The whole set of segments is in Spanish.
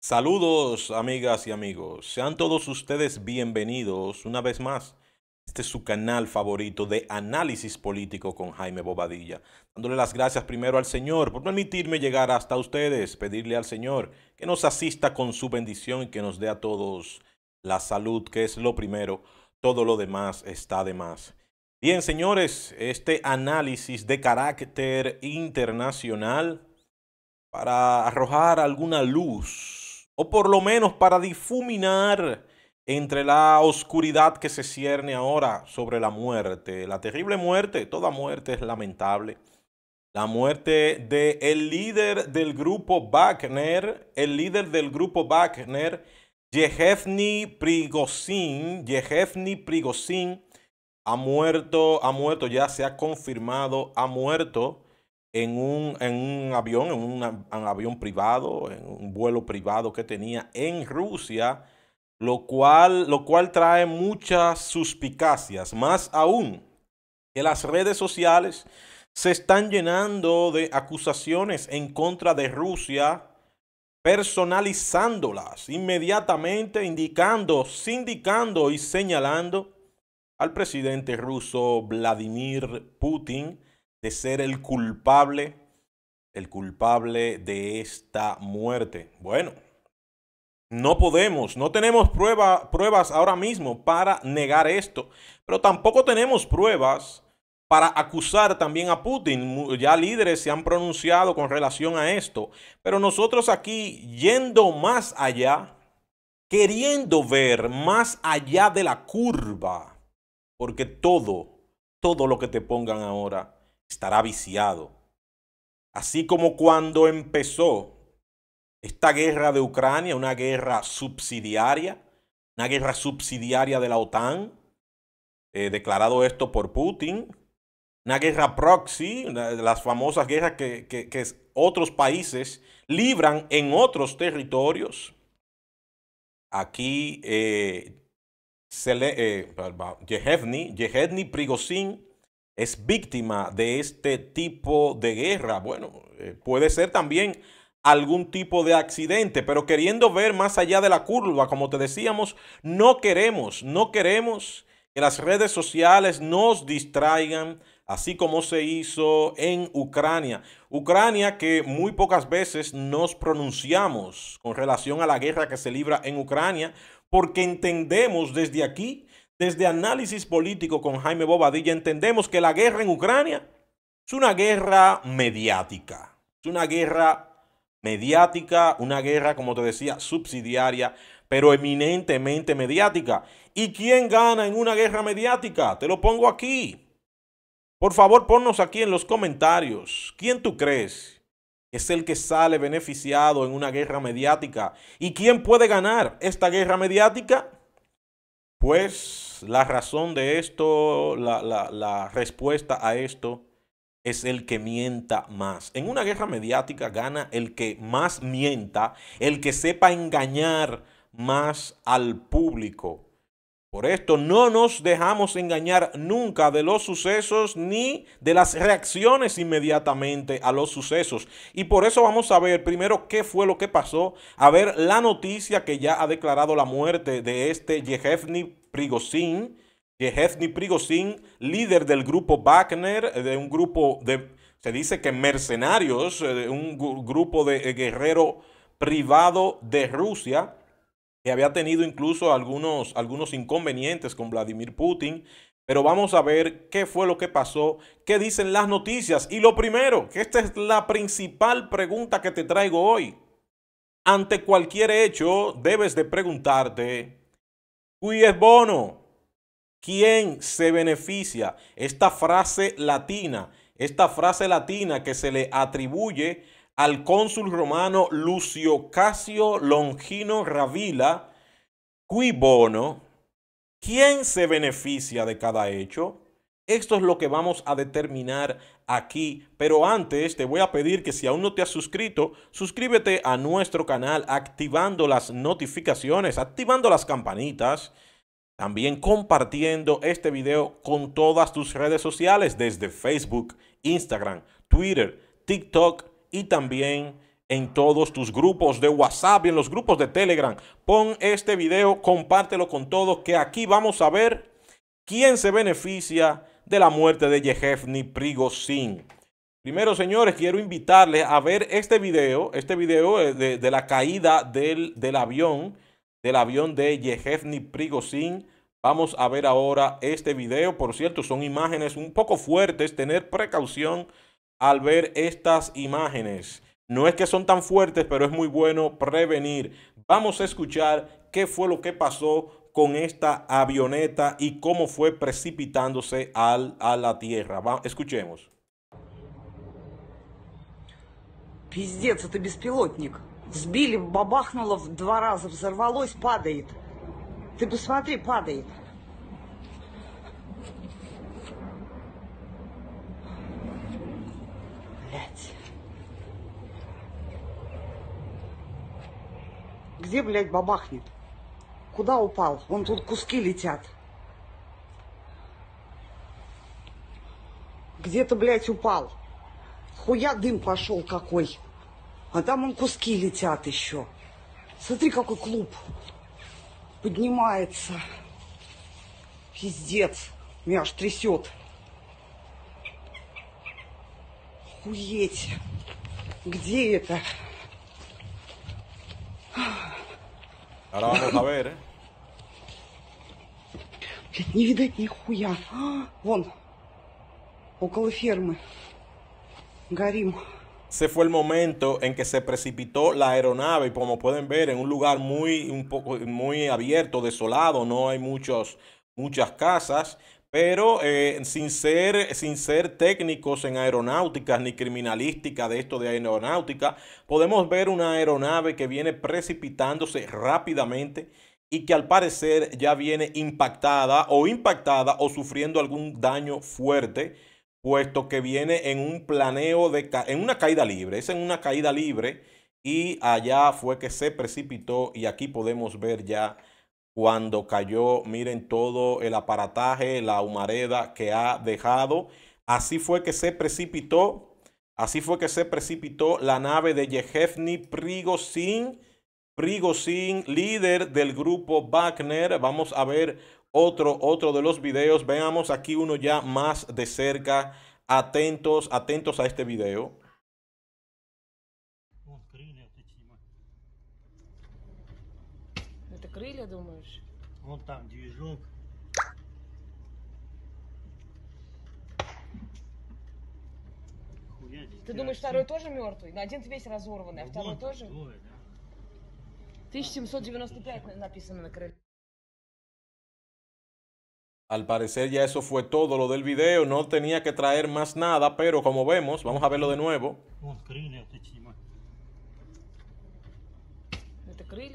Saludos amigas y amigos, sean todos ustedes bienvenidos una vez más. Este es su canal favorito de análisis político con Jaime Bobadilla. Dándole las gracias primero al Señor por permitirme llegar hasta ustedes, pedirle al Señor que nos asista con su bendición y que nos dé a todos la salud, que es lo primero, todo lo demás está de más. Bien, señores, este análisis de carácter internacional para arrojar alguna luz o por lo menos para difuminar entre la oscuridad que se cierne ahora sobre la muerte, la terrible muerte, toda muerte es lamentable. La muerte de el líder del grupo Wagner, el líder del grupo Wagner, Yehevni Prigozhin, Yehevni Prigozhin ha muerto, ha muerto, ya se ha confirmado, ha muerto en un, en un avión, en un avión privado, en un vuelo privado que tenía en Rusia, lo cual, lo cual trae muchas suspicacias, más aún que las redes sociales se están llenando de acusaciones en contra de Rusia, personalizándolas inmediatamente, indicando, sindicando y señalando al presidente ruso Vladimir Putin, de ser el culpable, el culpable de esta muerte. Bueno, no podemos, no tenemos pruebas ahora mismo para negar esto, pero tampoco tenemos pruebas para acusar también a Putin. Ya líderes se han pronunciado con relación a esto, pero nosotros aquí, yendo más allá, queriendo ver más allá de la curva, porque todo, todo lo que te pongan ahora estará viciado. Así como cuando empezó esta guerra de Ucrania, una guerra subsidiaria, una guerra subsidiaria de la OTAN, eh, declarado esto por Putin, una guerra proxy, de las famosas guerras que, otros países libran en otros territorios. Aquí eh, eh Yehevni Prigozhin es víctima de este tipo de guerra. Bueno, eh, puede ser también algún tipo de accidente, pero queriendo ver más allá de la curva, como te decíamos, no queremos, no queremos que las redes sociales nos distraigan, así como se hizo en Ucrania. Ucrania que muy pocas veces nos pronunciamos con relación a la guerra que se libra en Ucrania, porque entendemos desde aquí desde análisis político con Jaime Bobadilla entendemos que la guerra en Ucrania es una guerra mediática. Es una guerra mediática, una guerra, como te decía, subsidiaria, pero eminentemente mediática. ¿Y quién gana en una guerra mediática? Te lo pongo aquí. Por favor, ponnos aquí en los comentarios. ¿Quién tú crees es el que sale beneficiado en una guerra mediática? ¿Y quién puede ganar esta guerra mediática? Pues la razón de esto, la, respuesta a esto es el que mienta más. En una guerra mediática gana el que más mienta, el que sepa engañar más al público. Por esto no nos dejamos engañar nunca de los sucesos ni de las reacciones inmediatamente a los sucesos. Y por eso vamos a ver primero qué fue lo que pasó, a ver la noticia que ya ha declarado la muerte de este Yehevny Prigozhin, Yehevny Prigozhin, líder del grupo Wagner, de un grupo de, se dice que mercenarios, eh, de un grupo de eh, guerrero privado de Rusia había tenido incluso algunos, algunos inconvenientes con Vladimir Putin. Pero vamos a ver qué fue lo que pasó, qué dicen las noticias. Y lo primero, que esta es la principal pregunta que te traigo hoy. Ante cualquier hecho, debes de preguntarte, ¿quién es bono? ¿Quién se beneficia? Esta frase latina, esta frase latina que se le atribuye al cónsul romano Lucio Casio Longino Ravila qui bono, ¿quién se beneficia de cada hecho? Esto es lo que vamos a determinar aquí. Pero antes te voy a pedir que si aún no te has suscrito, suscríbete a nuestro canal activando las notificaciones, activando las campanitas, también compartiendo este video con todas tus redes sociales, desde Facebook, Instagram, Twitter, TikTok, y también en todos tus grupos de WhatsApp y en los grupos de Telegram. Pon este video, compártelo con todos, que aquí vamos a ver quién se beneficia de la muerte de Yehefni Prigozhin. Primero, señores, quiero invitarles a ver este video, este video de, la caída del, avión, del avión de Yehefni Prigozhin. Vamos a ver ahora este video. Por cierto, son imágenes un poco fuertes, tener precaución al ver estas imágenes. No es que son tan fuertes, pero es muy bueno prevenir. Vamos a escuchar qué fue lo que pasó con esta avioneta y cómo fue precipitándose al, a la tierra. escuchemos. Пиздец, это беспилотник. Сбили, бабахнуло два раза, взорвалось, падает. Ты посмотри, падает. где, блядь, бабахнет? Куда упал? Вон тут куски летят. Где-то, блядь, упал. Хуя дым пошел какой. А там он куски летят еще. Смотри, какой клуб поднимается. Пиздец. Меня аж трясет. Хуеть. Где это? Ahora vamos a ver, ¿eh? ¡Ah! Ese fue el momento en que se precipitó la aeronave, y como pueden ver, en un lugar muy, un poco, muy abierto, desolado, no hay muchos, muchas casas, pero eh, sin, ser, sin ser técnicos en aeronáuticas ni criminalística de esto de aeronáutica, podemos ver una aeronave que viene precipitándose rápidamente y que al parecer ya viene impactada o impactada o sufriendo algún daño fuerte, puesto que viene en un planeo de en una caída libre, es en una caída libre y allá fue que se precipitó y aquí podemos ver ya cuando cayó, miren todo el aparataje, la humareda que ha dejado. Así fue que se precipitó, así fue que se precipitó la nave de Yehefni Prigozhin, Prigozhin, líder del grupo Wagner. Vamos a ver otro, otro de los videos. Veamos aquí uno ya más de cerca. Atentos, atentos a este video. Вон там движок. Хуя здесь Ты думаешь, второй тоже мертвый? Но один весь разорванный, а второй вон тоже? да. 1795 написано на крыле. Al parecer ya eso fue todo lo del video, no tenía que traer más nada, pero como vemos, vamos a verlo de nuevo. Вон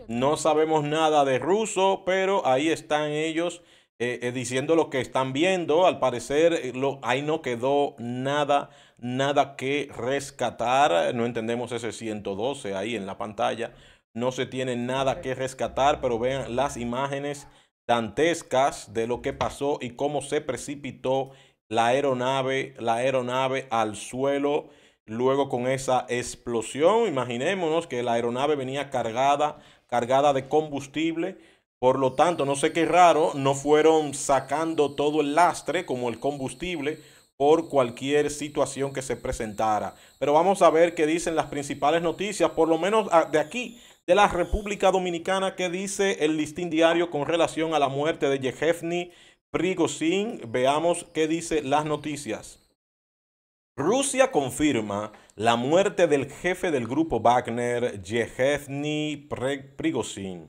no sabemos nada de ruso, pero ahí están ellos eh, eh, diciendo lo que están viendo. Al parecer, eh, ahí no quedó nada, nada que rescatar. No entendemos ese 112 ahí en la pantalla. No se tiene nada que rescatar, pero vean las imágenes dantescas de lo que pasó y cómo se precipitó la aeronave, la aeronave al suelo. Luego con esa explosión, imaginémonos que la aeronave venía cargada, cargada de combustible. Por lo tanto, no sé qué raro, no fueron sacando todo el lastre como el combustible por cualquier situación que se presentara. Pero vamos a ver qué dicen las principales noticias, por lo menos ah, de aquí, de la República Dominicana, que dice el listín diario con relación a la muerte de Yehefni Prigozhin. Veamos qué dice las noticias. Rusia confirma la muerte del jefe del grupo Wagner, Yevgeny Prigozhin.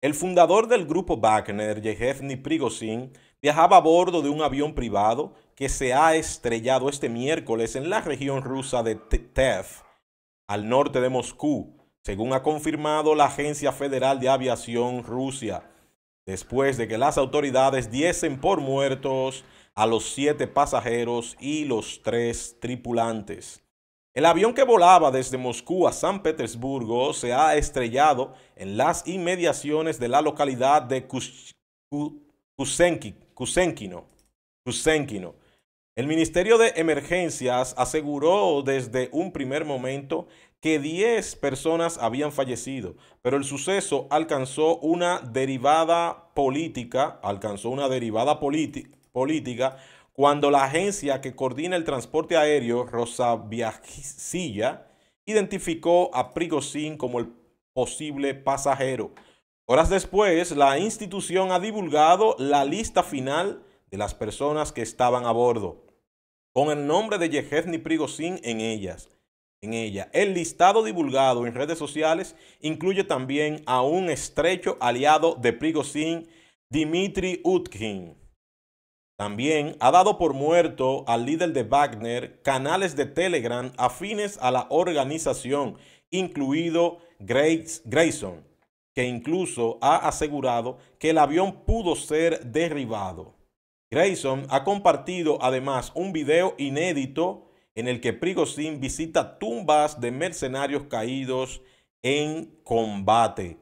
El fundador del grupo Wagner, Yevgeny Prigozhin, viajaba a bordo de un avión privado que se ha estrellado este miércoles en la región rusa de Tev, al norte de Moscú, según ha confirmado la Agencia Federal de Aviación Rusia, después de que las autoridades diesen por muertos a los siete pasajeros y los tres tripulantes. El avión que volaba desde Moscú a San Petersburgo se ha estrellado en las inmediaciones de la localidad de Kusenkino. El Ministerio de Emergencias aseguró desde un primer momento que 10 personas habían fallecido, pero el suceso alcanzó una derivada política, alcanzó una derivada política política cuando la agencia que coordina el transporte aéreo, Rosa identificó a Prigozín como el posible pasajero. Horas después, la institución ha divulgado la lista final de las personas que estaban a bordo, con el nombre de Yevgeny Prigozín en ellas. En ella, el listado divulgado en redes sociales incluye también a un estrecho aliado de Prigozhin, Dmitry Utkin. También ha dado por muerto al líder de Wagner canales de Telegram afines a la organización, incluido Grayson, que incluso ha asegurado que el avión pudo ser derribado. Grayson ha compartido además un video inédito en el que Prigozhin visita tumbas de mercenarios caídos en combate.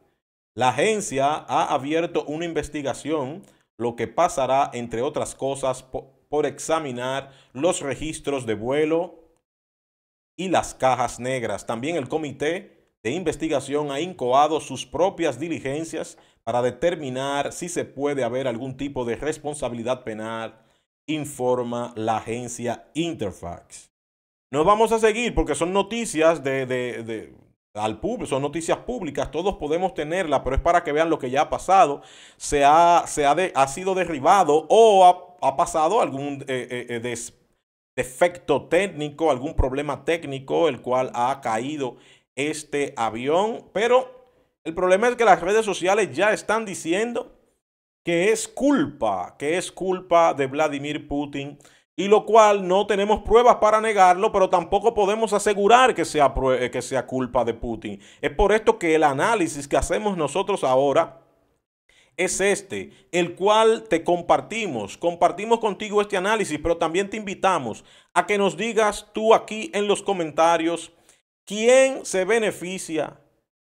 La agencia ha abierto una investigación lo que pasará, entre otras cosas, por examinar los registros de vuelo y las cajas negras. También el comité de investigación ha incoado sus propias diligencias para determinar si se puede haber algún tipo de responsabilidad penal, informa la agencia Interfax. Nos vamos a seguir porque son noticias de, de al público, son noticias públicas, todos podemos tenerla, pero es para que vean lo que ya ha pasado, se ha, se ha, ha sido derribado o ha, pasado algún eh, eh, eh, defecto técnico, algún problema técnico, el cual ha caído este avión, pero el problema es que las redes sociales ya están diciendo que es culpa, que es culpa de Vladimir Putin y lo cual no tenemos pruebas para negarlo, pero tampoco podemos asegurar que sea, eh, que sea culpa de Putin. Es por esto que el análisis que hacemos nosotros ahora es este, el cual te compartimos. Compartimos contigo este análisis, pero también te invitamos a que nos digas tú aquí en los comentarios quién se beneficia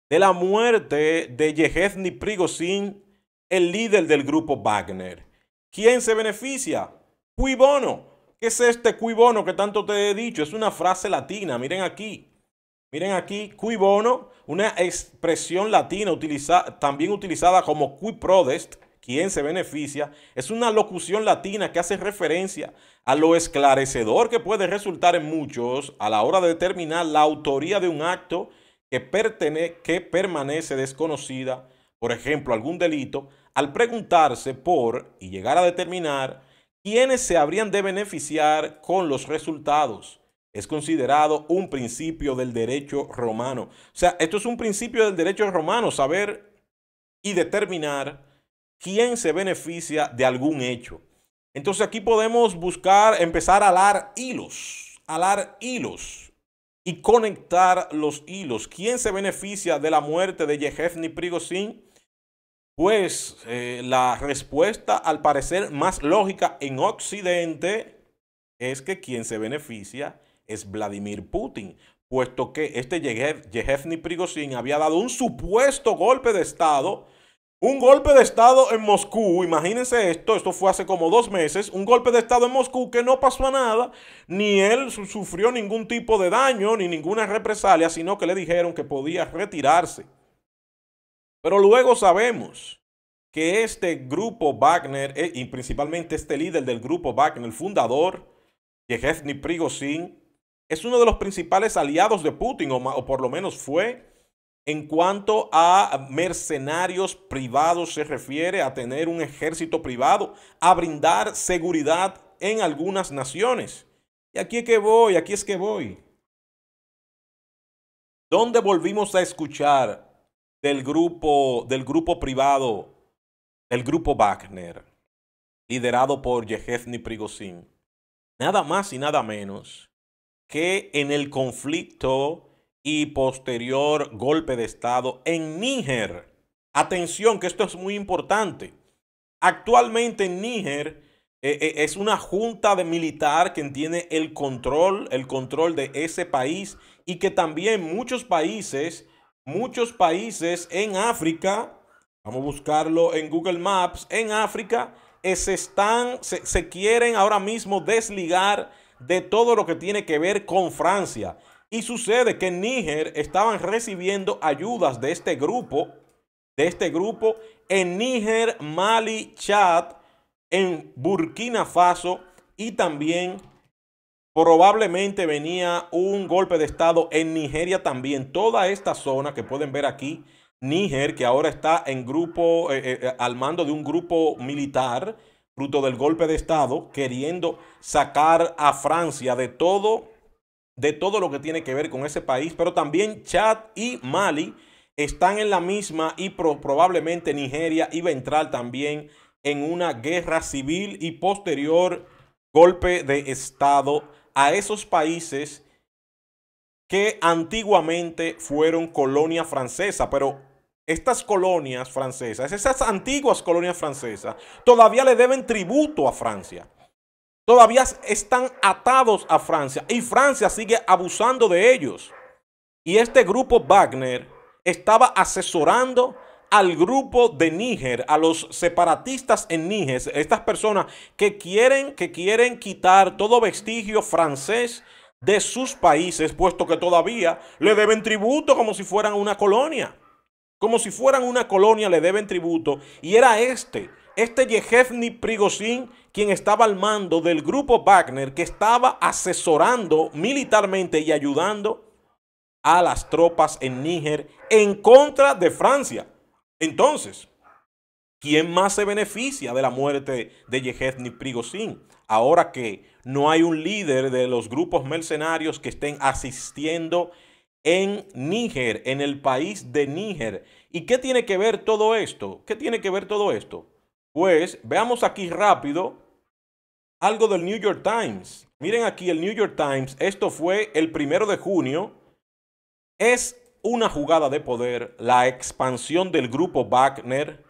de la muerte de Yehezni Prigozhin, el líder del grupo Wagner. ¿Quién se beneficia? Cui Bono. ¿Qué es este cui bono que tanto te he dicho? Es una frase latina, miren aquí. Miren aquí, cui bono, una expresión latina también utilizada como cui prodest, quien se beneficia, es una locución latina que hace referencia a lo esclarecedor que puede resultar en muchos a la hora de determinar la autoría de un acto que, que permanece desconocida, por ejemplo, algún delito, al preguntarse por y llegar a determinar quienes se habrían de beneficiar con los resultados. Es considerado un principio del derecho romano. O sea, esto es un principio del derecho romano, saber y determinar quién se beneficia de algún hecho. Entonces aquí podemos buscar, empezar a alar hilos, alar hilos y conectar los hilos. ¿Quién se beneficia de la muerte de Yehefni Prigozhin? Pues eh, la respuesta al parecer más lógica en Occidente es que quien se beneficia es Vladimir Putin, puesto que este Yevgeny Prigozhin había dado un supuesto golpe de Estado un golpe de Estado en Moscú, imagínense esto, esto fue hace como dos meses, un golpe de Estado en Moscú que no pasó a nada, ni él sufrió ningún tipo de daño, ni ninguna represalia, sino que le dijeron que podía retirarse. Pero luego sabemos que este grupo Wagner, eh, y principalmente este líder del grupo Wagner, el fundador, Yevgeny Prigozhin, es uno de los principales aliados de Putin, o, o por lo menos fue, en cuanto a mercenarios privados se refiere, a tener un ejército privado, a brindar seguridad en algunas naciones. Y aquí es que voy, aquí es que voy. ¿Dónde volvimos a escuchar del grupo, del grupo privado, del grupo Wagner, liderado por Yehezny Prigozhin. Nada más y nada menos que en el conflicto y posterior golpe de Estado en Níger. Atención, que esto es muy importante. Actualmente Níger eh, eh, es una junta de militar quien tiene el control, el control de ese país y que también muchos países muchos países en África, vamos a buscarlo en Google Maps, en África eh, se están, se, quieren ahora mismo desligar de todo lo que tiene que ver con Francia. Y sucede que en Níger estaban recibiendo ayudas de este grupo, de este grupo en Níger, Mali, Chad, en Burkina Faso y también Probablemente venía un golpe de Estado en Nigeria también. Toda esta zona que pueden ver aquí, Níger, que ahora está en grupo, eh, eh, eh, al mando de un grupo militar, fruto del golpe de Estado, queriendo sacar a Francia de todo, de todo lo que tiene que ver con ese país. Pero también Chad y Mali están en la misma y probablemente Nigeria iba a entrar también en una guerra civil y posterior golpe de Estado a esos países que antiguamente fueron colonia francesa, pero estas colonias francesas, esas antiguas colonias francesas, todavía le deben tributo a Francia. Todavía están atados a Francia y Francia sigue abusando de ellos. Y este grupo Wagner estaba asesorando al grupo de Níger, a los separatistas en Níger, estas personas que quieren, que quieren quitar todo vestigio francés de sus países, puesto que todavía le deben tributo como si fueran una colonia. Como si fueran una colonia le deben tributo. Y era este, este Yehefni Prigozhin quien estaba al mando del grupo Wagner, que estaba asesorando militarmente y ayudando a las tropas en Níger en contra de Francia. Entonces, ¿quién más se beneficia de la muerte de ni Prigozhin? Ahora que no hay un líder de los grupos mercenarios que estén asistiendo en Níger, en el país de Níger. ¿Y qué tiene que ver todo esto? ¿Qué tiene que ver todo esto? Pues veamos aquí rápido algo del New York Times. Miren aquí el New York Times. Esto fue el primero de junio. Es una jugada de poder, la expansión del grupo Wagner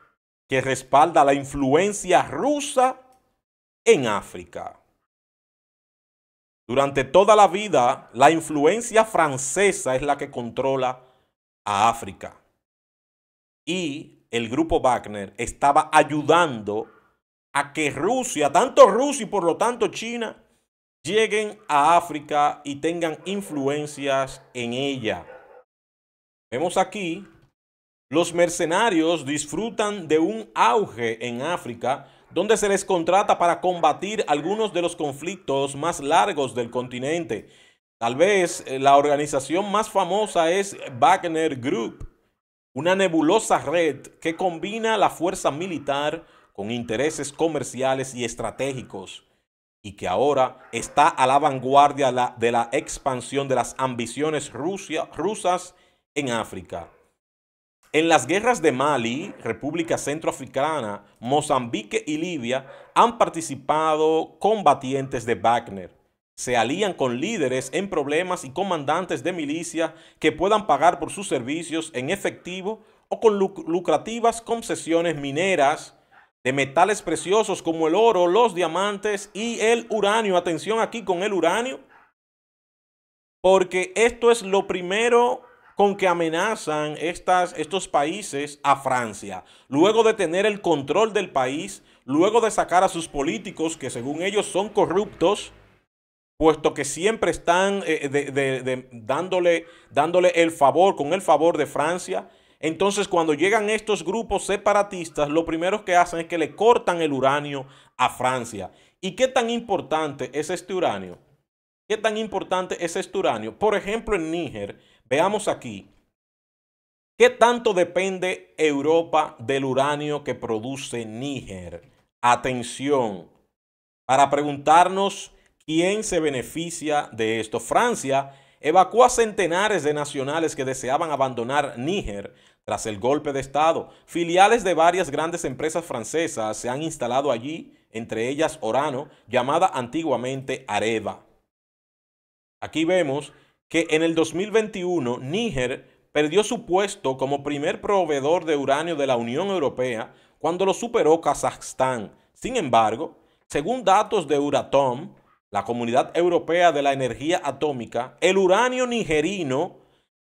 que respalda la influencia rusa en África. Durante toda la vida, la influencia francesa es la que controla a África. Y el grupo Wagner estaba ayudando a que Rusia, tanto Rusia y por lo tanto China, lleguen a África y tengan influencias en ella. Vemos aquí, los mercenarios disfrutan de un auge en África donde se les contrata para combatir algunos de los conflictos más largos del continente. Tal vez eh, la organización más famosa es Wagner Group, una nebulosa red que combina la fuerza militar con intereses comerciales y estratégicos, y que ahora está a la vanguardia de la expansión de las ambiciones rusas en África. En las guerras de Mali, República Centroafricana, Mozambique y Libia han participado combatientes de Wagner. Se alían con líderes en problemas y comandantes de milicia que puedan pagar por sus servicios en efectivo o con lucrativas concesiones mineras de metales preciosos como el oro, los diamantes y el uranio. Atención aquí con el uranio, porque esto es lo primero con que amenazan estos países a Francia. Luego de tener el control del país, luego de sacar a sus políticos, que según ellos son corruptos, puesto que siempre están eh, dándole el favor, con el favor de Francia. Entonces cuando llegan estos grupos separatistas, lo primero que hacen es que le cortan el uranio a Francia. ¿Y qué tan importante es este uranio? ¿Qué tan importante es este uranio? Por ejemplo, en Níger, Veamos aquí. ¿Qué tanto depende Europa del uranio que produce Níger? Atención, para preguntarnos quién se beneficia de esto. Francia evacuó a centenares de nacionales que deseaban abandonar Níger tras el golpe de Estado. Filiales de varias grandes empresas francesas se han instalado allí, entre ellas Orano, llamada antiguamente Areva. Aquí vemos que en el 2021 Níger perdió su puesto como primer proveedor de uranio de la Unión Europea cuando lo superó Kazajstán. Sin embargo, según datos de Euratom, la Comunidad Europea de la Energía Atómica, el uranio nigerino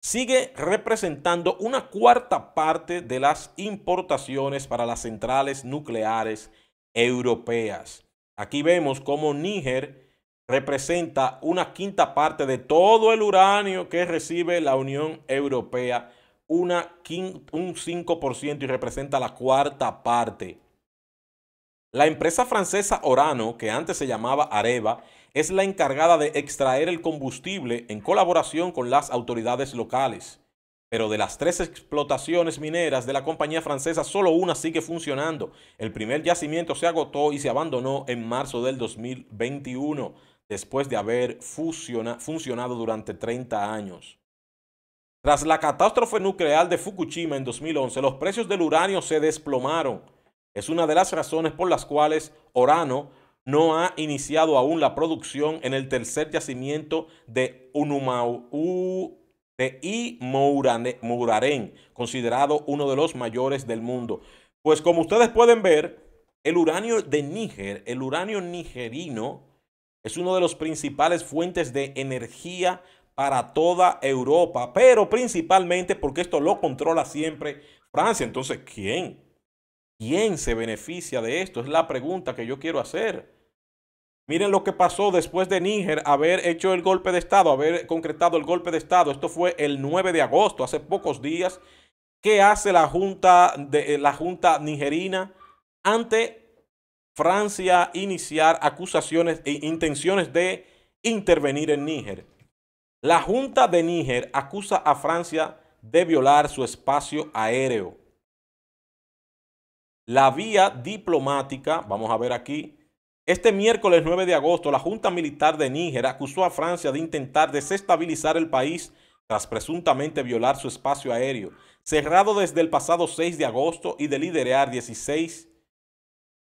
sigue representando una cuarta parte de las importaciones para las centrales nucleares europeas. Aquí vemos cómo Níger representa una quinta parte de todo el uranio que recibe la Unión Europea, un 5% y representa la cuarta parte. La empresa francesa Orano, que antes se llamaba Areva, es la encargada de extraer el combustible en colaboración con las autoridades locales. Pero de las tres explotaciones mineras de la compañía francesa, solo una sigue funcionando. El primer yacimiento se agotó y se abandonó en marzo del 2021 después de haber funcionado durante 30 años. Tras la catástrofe nuclear de Fukushima en 2011, los precios del uranio se desplomaron. Es una de las razones por las cuales Orano no ha iniciado aún la producción en el tercer yacimiento de, Unumau, de I Mouraren, considerado uno de los mayores del mundo. Pues como ustedes pueden ver, el uranio de Níger, el uranio nigerino, es uno de los principales fuentes de energía para toda Europa, pero principalmente porque esto lo controla siempre Francia. Entonces, ¿quién? ¿Quién se beneficia de esto? Es la pregunta que yo quiero hacer. Miren lo que pasó después de Níger haber hecho el golpe de Estado, haber concretado el golpe de Estado. Esto fue el 9 de agosto, hace pocos días. ¿Qué hace la Junta, de, eh, la junta Nigerina ante Francia iniciar acusaciones e intenciones de intervenir en Níger. La Junta de Níger acusa a Francia de violar su espacio aéreo. La vía diplomática, vamos a ver aquí, este miércoles 9 de agosto, la Junta Militar de Níger acusó a Francia de intentar desestabilizar el país tras presuntamente violar su espacio aéreo, cerrado desde el pasado 6 de agosto y de liderar 16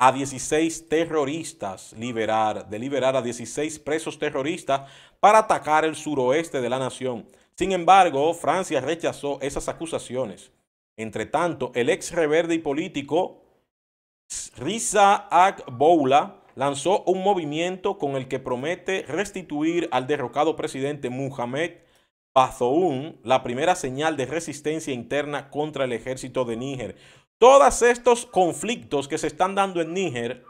a 16 terroristas, liberar, de liberar a 16 presos terroristas para atacar el suroeste de la nación. Sin embargo, Francia rechazó esas acusaciones. Entre tanto, el ex reverde y político Risa Akboula lanzó un movimiento con el que promete restituir al derrocado presidente Mohamed Bazoum la primera señal de resistencia interna contra el ejército de Níger. Todos estos conflictos que se están dando en Níger,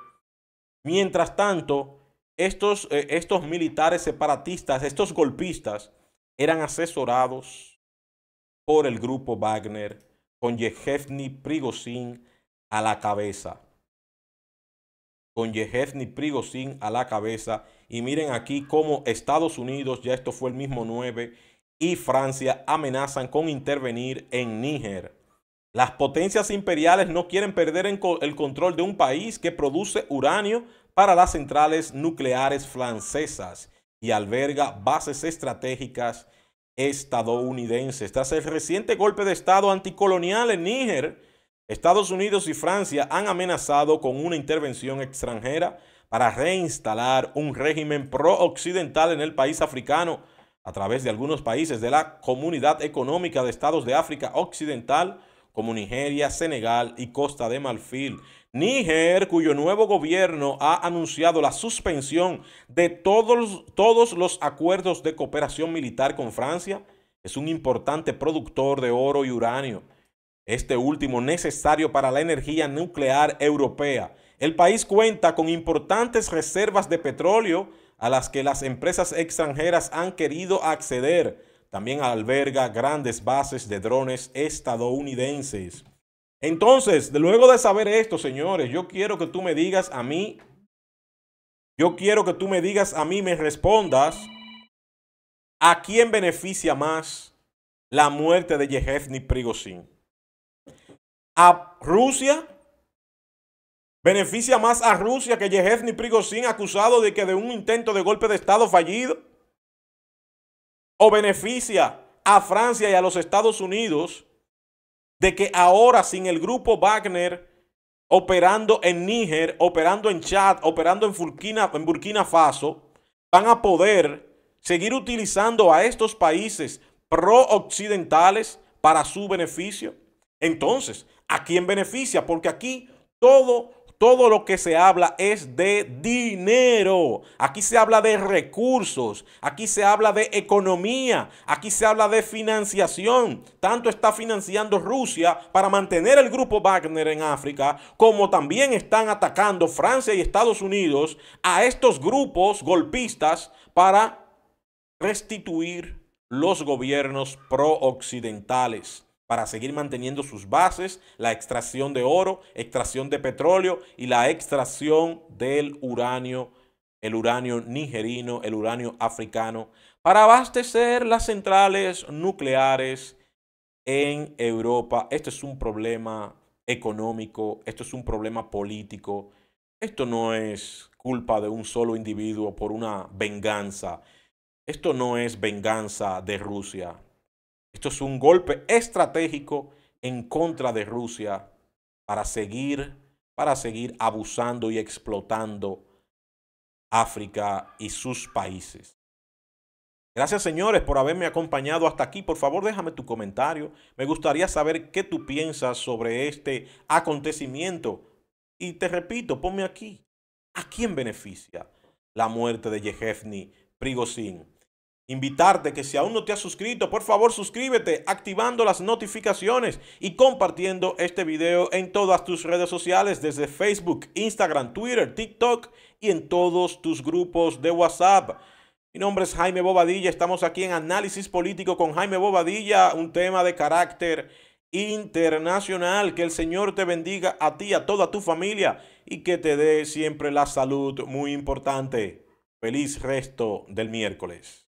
mientras tanto, estos, eh, estos militares separatistas, estos golpistas, eran asesorados por el grupo Wagner con Yevgeny Prigozhin a la cabeza. Con Yevgeny Prigozhin a la cabeza. Y miren aquí cómo Estados Unidos, ya esto fue el mismo 9, y Francia amenazan con intervenir en Níger. Las potencias imperiales no quieren perder el control de un país que produce uranio para las centrales nucleares francesas y alberga bases estratégicas estadounidenses. Tras el reciente golpe de Estado anticolonial en Níger, Estados Unidos y Francia han amenazado con una intervención extranjera para reinstalar un régimen pro-occidental en el país africano a través de algunos países de la Comunidad Económica de Estados de África Occidental como Nigeria, Senegal y Costa de Marfil. Níger, cuyo nuevo gobierno ha anunciado la suspensión de todos, todos los acuerdos de cooperación militar con Francia, es un importante productor de oro y uranio, este último necesario para la energía nuclear europea. El país cuenta con importantes reservas de petróleo a las que las empresas extranjeras han querido acceder también alberga grandes bases de drones estadounidenses. Entonces, luego de saber esto, señores, yo quiero que tú me digas a mí, yo quiero que tú me digas a mí, me respondas, ¿a quién beneficia más la muerte de Yehevni Prigozhin? ¿A Rusia? ¿Beneficia más a Rusia que Yehevni Prigozhin acusado de que de un intento de golpe de Estado fallido? o beneficia a Francia y a los Estados Unidos de que ahora sin el grupo Wagner operando en Níger, operando en Chad, operando en, en Burkina Faso, van a poder seguir utilizando a estos países pro-occidentales para su beneficio? Entonces, ¿a quién beneficia? Porque aquí todo todo lo que se habla es de dinero. Aquí se habla de recursos, aquí se habla de economía, aquí se habla de financiación. Tanto está financiando Rusia para mantener el grupo Wagner en África, como también están atacando Francia y Estados Unidos a estos grupos golpistas para restituir los gobiernos pro-occidentales para seguir manteniendo sus bases, la extracción de oro, extracción de petróleo y la extracción del uranio, el uranio nigerino, el uranio africano, para abastecer las centrales nucleares en Europa. Esto es un problema económico, esto es un problema político, esto no es culpa de un solo individuo por una venganza, esto no es venganza de Rusia, esto es un golpe estratégico en contra de Rusia para seguir, para seguir abusando y explotando África y sus países. Gracias señores por haberme acompañado hasta aquí. Por favor déjame tu comentario. Me gustaría saber qué tú piensas sobre este acontecimiento. Y te repito, ponme aquí. ¿A quién beneficia la muerte de Yehefni Prigozhin? Invitarte que si aún no te has suscrito, por favor suscríbete activando las notificaciones y compartiendo este video en todas tus redes sociales desde Facebook, Instagram, Twitter, TikTok y en todos tus grupos de WhatsApp. Mi nombre es Jaime Bobadilla, estamos aquí en Análisis Político con Jaime Bobadilla, un tema de carácter internacional. Que el Señor te bendiga a ti, a toda tu familia y que te dé siempre la salud muy importante. Feliz resto del miércoles.